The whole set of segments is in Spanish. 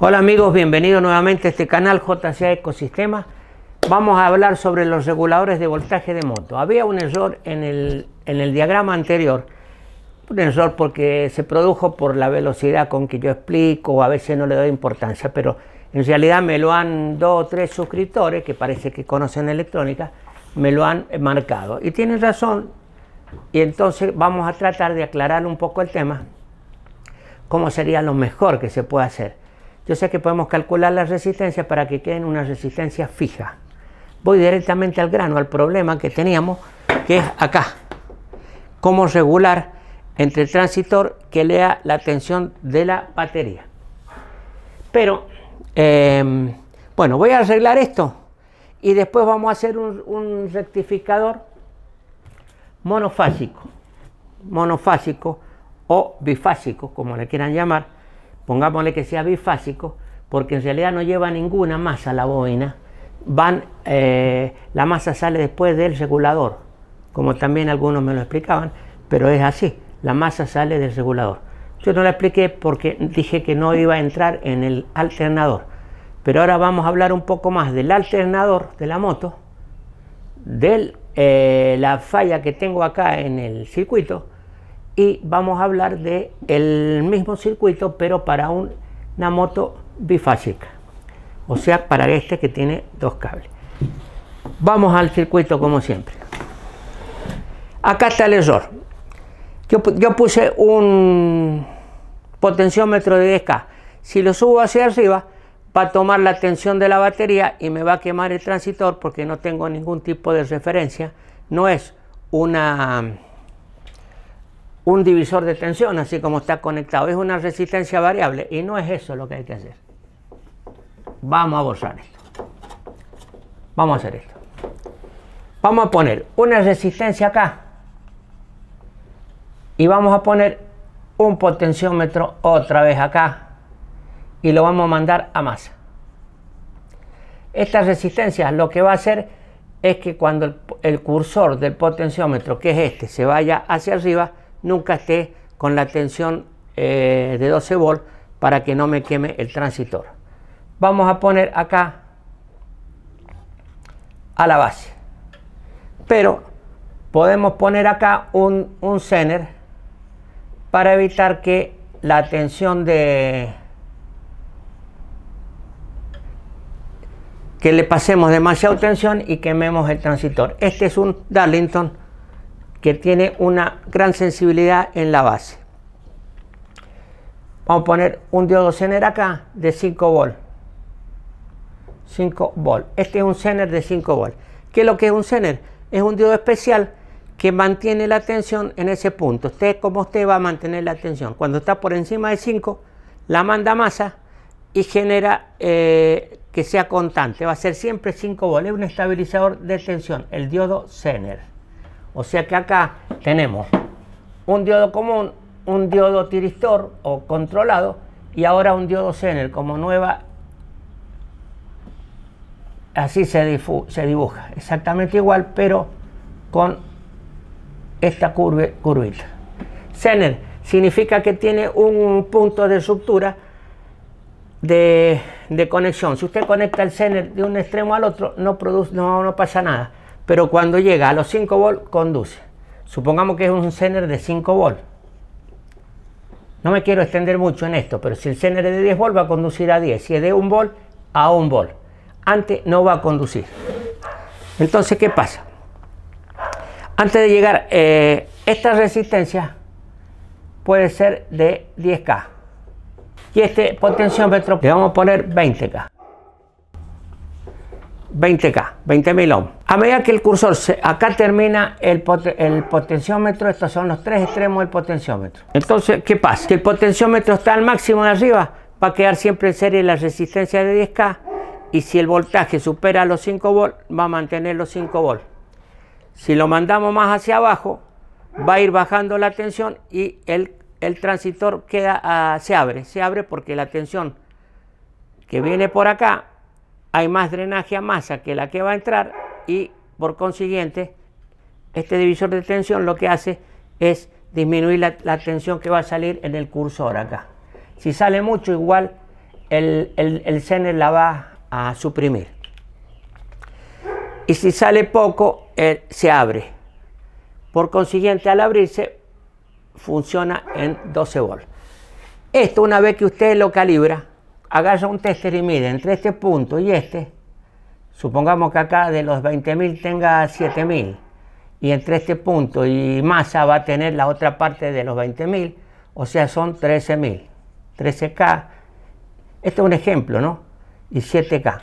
Hola amigos, bienvenidos nuevamente a este canal JCA Ecosistema Vamos a hablar sobre los reguladores de voltaje de moto. Había un error en el, el diagrama anterior, un error porque se produjo por la velocidad con que yo explico, o a veces no le doy importancia, pero en realidad me lo han dos o tres suscriptores que parece que conocen electrónica, me lo han marcado. Y tienen razón, y entonces vamos a tratar de aclarar un poco el tema, cómo sería lo mejor que se puede hacer yo sé que podemos calcular la resistencia para que quede una resistencia fija. Voy directamente al grano, al problema que teníamos, que es acá. Cómo regular entre el transistor que lea la tensión de la batería. Pero, em, bueno, voy a arreglar esto y después vamos a hacer un rectificador monofásico, monofásico o bifásico, como le quieran llamar, pongámosle que sea bifásico, porque en realidad no lleva ninguna masa la boina, van, eh, la masa sale después del regulador, como también algunos me lo explicaban, pero es así, la masa sale del regulador. Yo no la expliqué porque dije que no iba a entrar en el alternador, pero ahora vamos a hablar un poco más del alternador de la moto, de eh, la falla que tengo acá en el circuito, y vamos a hablar de el mismo circuito pero para una moto bifásica o sea para este que tiene dos cables vamos al circuito como siempre acá está el error yo, yo puse un potenciómetro de 10k si lo subo hacia arriba va a tomar la tensión de la batería y me va a quemar el transistor porque no tengo ningún tipo de referencia no es una un divisor de tensión, así como está conectado. Es una resistencia variable y no es eso lo que hay que hacer. Vamos a borrar esto. Vamos a hacer esto. Vamos a poner una resistencia acá y vamos a poner un potenciómetro otra vez acá y lo vamos a mandar a masa. Esta resistencia lo que va a hacer es que cuando el, el cursor del potenciómetro, que es este, se vaya hacia arriba, nunca esté con la tensión eh, de 12 volts para que no me queme el transistor. Vamos a poner acá a la base. Pero podemos poner acá un, un zener para evitar que la tensión de que le pasemos demasiada tensión y quememos el transistor. Este es un Darlington que tiene una gran sensibilidad en la base. Vamos a poner un diodo Zener acá de 5 volts. 5 volt. Este es un Zener de 5 volts. ¿Qué es lo que es un Zener? Es un diodo especial que mantiene la tensión en ese punto. Usted como usted va a mantener la tensión. Cuando está por encima de 5, la manda masa y genera eh, que sea constante. Va a ser siempre 5 volts. Es un estabilizador de tensión, el diodo Zener. O sea que acá tenemos un diodo común, un diodo tiristor o controlado y ahora un diodo Zener como nueva. Así se, dibuja, exactamente igual, pero con esta curva curvita. Zener significa que tiene un punto de ruptura de, conexión. Si usted conecta el Zener de un extremo al otro, no, produce, no pasa nada pero cuando llega a los 5 volts conduce. Supongamos que es un zener de 5 volts. No me quiero extender mucho en esto, pero si el zener es de 10 volts va a conducir a 10, si es de 1 volt a 1 volt. Antes no va a conducir. Entonces, ¿qué pasa? Antes de llegar, eh, esta resistencia puede ser de 10K. Y este potenciómetro le vamos a poner 20K. 20K, 20.000 ohm A medida que el cursor, se, acá termina el, potenciómetro, estos son los tres extremos del potenciómetro. Entonces, ¿qué pasa? si el potenciómetro está al máximo de arriba, va a quedar siempre en serie la resistencia de 10K y si el voltaje supera los 5 volts, va a mantener los 5 volts. Si lo mandamos más hacia abajo, va a ir bajando la tensión y el, el transistor queda, ah, se abre, se abre porque la tensión que viene por acá hay más drenaje a masa que la que va a entrar y por consiguiente este divisor de tensión lo que hace es disminuir la, tensión que va a salir en el cursor acá. Si sale mucho igual el, el, la va a suprimir. Y si sale poco eh, se abre. Por consiguiente al abrirse funciona en 12 volts. Esto una vez que usted lo calibra agarra un tester y mide entre este punto y este, supongamos que acá de los 20.000 tenga 7.000 y entre este punto y masa va a tener la otra parte de los 20.000, o sea son 13.000, 13K, este es un ejemplo, ¿no? Y 7K.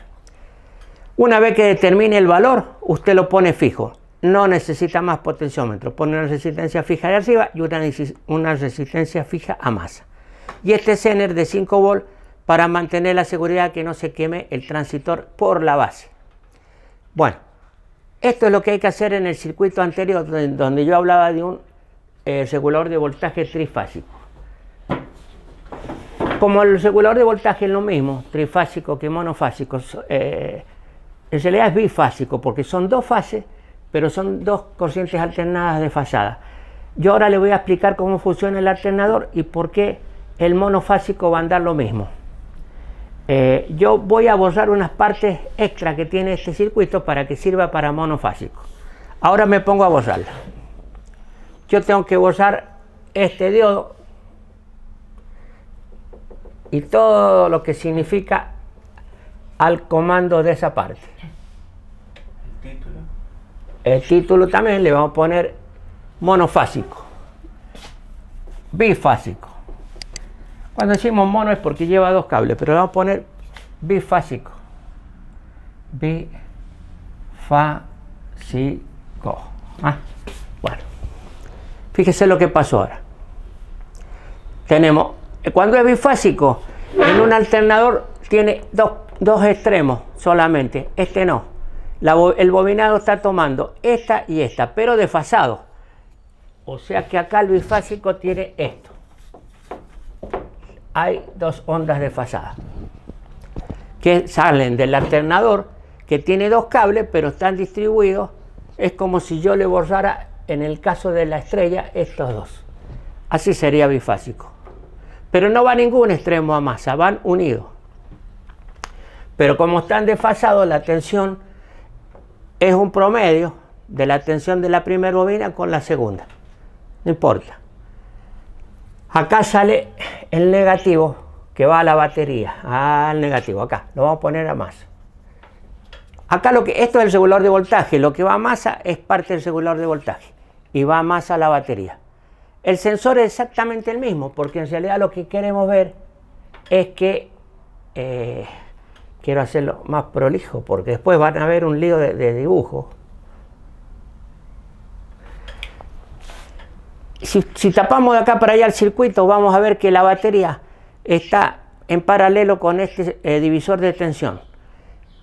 Una vez que determine el valor, usted lo pone fijo. No necesita más potenciómetro. Pone una resistencia fija de arriba y una, resistencia fija a masa. Y este Zener de 5 volts para mantener la seguridad que no se queme el transistor por la base. Bueno, esto es lo que hay que hacer en el circuito anterior, donde yo hablaba de un eh, regulador de voltaje trifásico. Como el regulador de voltaje es lo mismo, trifásico que monofásico, eh, en realidad es bifásico, porque son dos fases, pero son dos corrientes alternadas de fasada Yo ahora le voy a explicar cómo funciona el alternador y por qué el monofásico va a andar lo mismo. Eh, yo voy a borrar unas partes extra que tiene este circuito para que sirva para monofásico. Ahora me pongo a borrar Yo tengo que borrar este diodo y todo lo que significa al comando de esa parte. ¿El título? El título también le vamos a poner monofásico, bifásico. Cuando decimos mono es porque lleva dos cables, pero le vamos a poner bifásico. Bifásico. ¿Ah? Bueno, fíjese lo que pasó ahora. Tenemos, cuando es bifásico, en un alternador tiene dos, extremos solamente, este no. el bobinado está tomando esta y esta, pero desfasado. O sea que acá el bifásico tiene esto hay dos ondas desfasadas que salen del alternador que tiene dos cables pero están distribuidos. Es como si yo le borrara en el caso de la estrella estos dos. Así sería bifásico. Pero no va ningún extremo a masa, van unidos. Pero como están desfasados, la tensión es un promedio de la tensión de la primera bobina con la segunda. No importa. Acá sale el negativo que va a la batería, al ah, negativo, acá, lo vamos a poner a masa. Acá lo que, esto es el regulador de voltaje, lo que va a masa es parte del regulador de voltaje y va masa a la batería. El sensor es exactamente el mismo, porque en realidad lo que queremos ver es que, eh, quiero hacerlo más prolijo, porque después van a ver un lío de dibujo. si, tapamos de acá para allá el circuito, vamos a ver que la batería está en paralelo con este eh, divisor de tensión.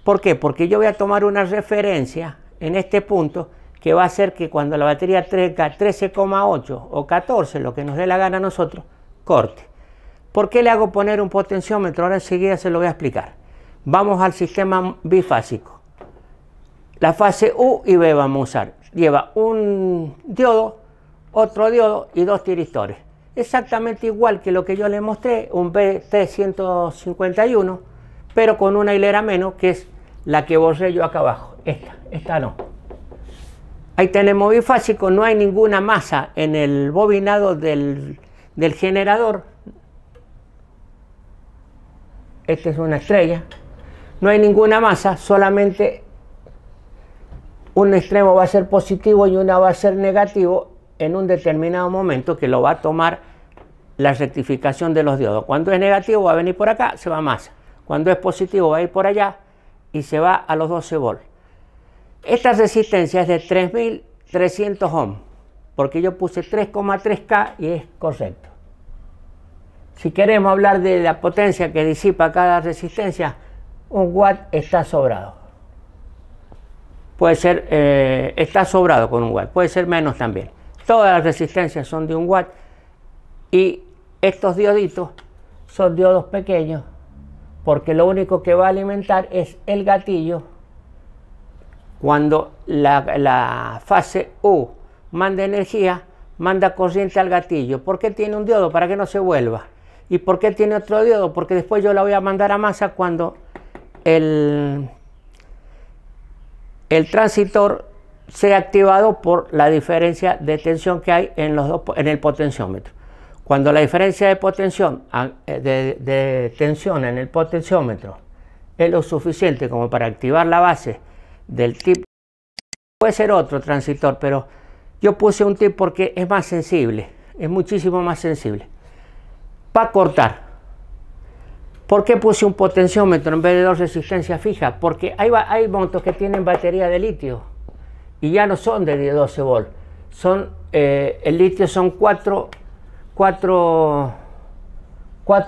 ¿Por qué? Porque yo voy a tomar una referencia en este punto que va a hacer que cuando la batería 13,8 o 14, lo que nos dé la gana a nosotros, corte. ¿Por qué le hago poner un potenciómetro? Ahora enseguida se lo voy a explicar. Vamos al sistema bifásico. La fase U y B vamos a usar. Lleva un diodo otro diodo y dos tiristores. Exactamente igual que lo que yo le mostré, un BT151, pero con una hilera menos, que es la que borré yo acá abajo. Esta, esta no. Ahí tenemos bifásico, no hay ninguna masa en el bobinado del, del generador. Esta es una estrella. No hay ninguna masa, solamente un extremo va a ser positivo y una va a ser negativo en un determinado momento que lo va a tomar la rectificación de los diodos. Cuando es negativo va a venir por acá, se va más. Cuando es positivo va a ir por allá y se va a los 12 volts. Esta resistencia es de 3300 ohms, porque yo puse 3,3K y es correcto. Si queremos hablar de la potencia que disipa cada resistencia, un watt está sobrado. Puede ser, eh, está sobrado con un watt, puede ser menos también. Todas las resistencias son de un watt y estos dioditos son diodos pequeños porque lo único que va a alimentar es el gatillo cuando la, fase U manda energía, manda corriente al gatillo. ¿Por qué tiene un diodo? Para que no se vuelva. ¿Y por qué tiene otro diodo? Porque después yo la voy a mandar a masa cuando el, el transitor sea activado por la diferencia de tensión que hay en, los dos, en el potenciómetro. Cuando la diferencia de, potención, ah, eh, de, tensión en el potenciómetro es lo suficiente como para activar la base del tip, puede ser otro transistor pero yo puse un tip porque es más sensible, es muchísimo más sensible. Para cortar. ¿Por qué puse un potenciómetro en vez de dos resistencias fijas? Porque hay, hay montos que tienen batería de litio y ya no son de 12 volts. Son, eh, el litio son 4, 4,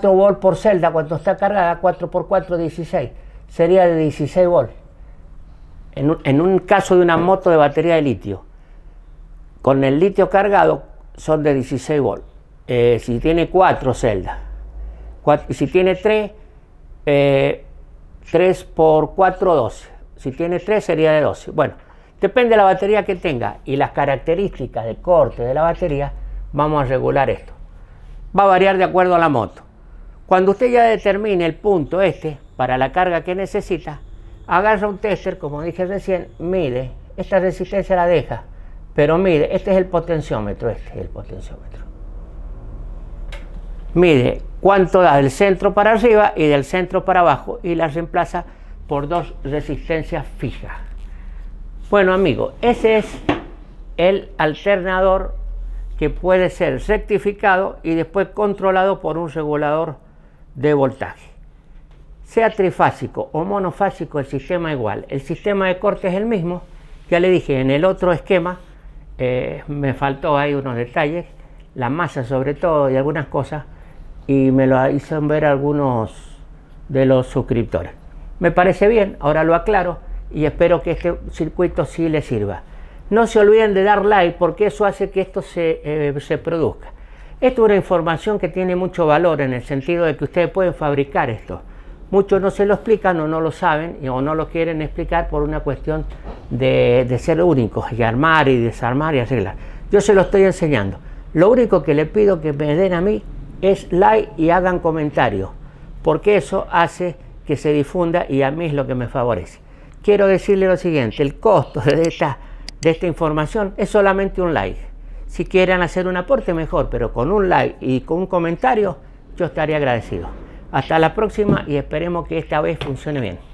volts por celda cuando está cargada, 4 por 4, 16. Sería de 16 volts. En un, caso de una moto de batería de litio, con el litio cargado son de 16 volts. Eh, si tiene 4 celdas, si tiene 3, 3 eh, por 4, 12. Si tiene 3 sería de 12. Bueno, Depende de la batería que tenga y las características de corte de la batería, vamos a regular esto. Va a variar de acuerdo a la moto. Cuando usted ya determine el punto este para la carga que necesita, agarra un tester, como dije recién, mide, esta resistencia la deja, pero mide, este es el potenciómetro, este es el potenciómetro. Mide cuánto da del centro para arriba y del centro para abajo y la reemplaza por dos resistencias fijas. Bueno, amigos, ese es el alternador que puede ser rectificado y después controlado por un regulador de voltaje. Sea trifásico o monofásico, el sistema igual. El sistema de corte es el mismo. Ya le dije, en el otro esquema eh, me faltó ahí unos detalles, la masa sobre todo y algunas cosas, y me lo hizo ver algunos de los suscriptores. Me parece bien, ahora lo aclaro y espero que este circuito sí les sirva. No se olviden de dar like porque eso hace que esto eh, se, produzca. Esto es una información que tiene mucho valor en el sentido de que ustedes pueden fabricar esto. Muchos no se lo explican o no lo saben o no lo quieren explicar por una cuestión de, de ser únicos y armar y desarmar y arreglar. Yo se lo estoy enseñando. Lo único que le pido que me den a mí es like y hagan comentarios porque eso hace que se difunda y a mí es lo que me favorece quiero decirle lo siguiente, el costo de esta, de esta información es solamente un like. Si quieren hacer un aporte, mejor, pero con un like y con un comentario, yo estaría agradecido. Hasta la próxima y esperemos que esta vez funcione bien.